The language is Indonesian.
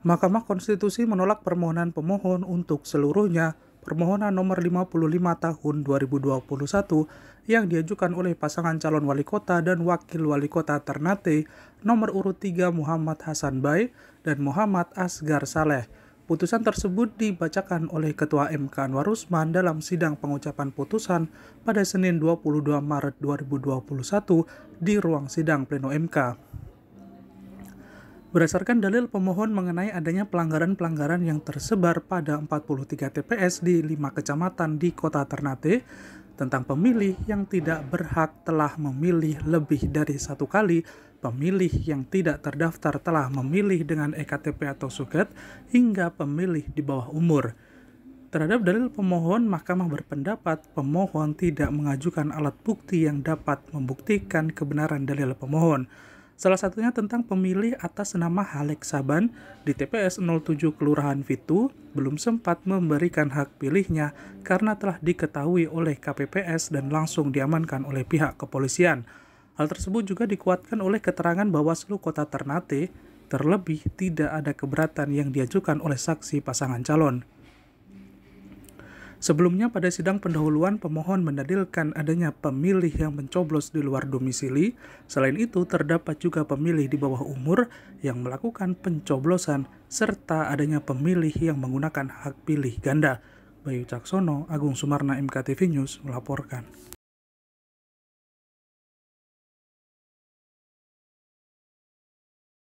Mahkamah Konstitusi menolak permohonan pemohon untuk seluruhnya permohonan nomor 55 tahun 2021 yang diajukan oleh pasangan calon wali kota dan wakil wali kota Ternate nomor urut 3 Muhammad Hasan Bay dan Muhammad Asgar Saleh. Putusan tersebut dibacakan oleh Ketua MK Anwar Usman dalam sidang pengucapan putusan pada Senin 22 Maret 2021 di ruang sidang pleno MK. Berdasarkan dalil pemohon mengenai adanya pelanggaran-pelanggaran yang tersebar pada 43 TPS di 5 kecamatan di Kota Ternate tentang pemilih yang tidak berhak telah memilih lebih dari satu kali, pemilih yang tidak terdaftar telah memilih dengan EKTP atau suket, hingga pemilih di bawah umur. Terhadap dalil pemohon, Mahkamah berpendapat pemohon tidak mengajukan alat bukti yang dapat membuktikan kebenaran dalil pemohon. Salah satunya tentang pemilih atas nama Halek Saban di TPS 07 Kelurahan Vitu belum sempat memberikan hak pilihnya karena telah diketahui oleh KPPS dan langsung diamankan oleh pihak kepolisian. Hal tersebut juga dikuatkan oleh keterangan Bawaslu Kota Ternate, terlebih tidak ada keberatan yang diajukan oleh saksi pasangan calon. Sebelumnya pada sidang pendahuluan pemohon mendalilkan adanya pemilih yang mencoblos di luar domisili. Selain itu terdapat juga pemilih di bawah umur yang melakukan pencoblosan serta adanya pemilih yang menggunakan hak pilih ganda. Bayu Caksono, Agung Sumarna MKTV News melaporkan.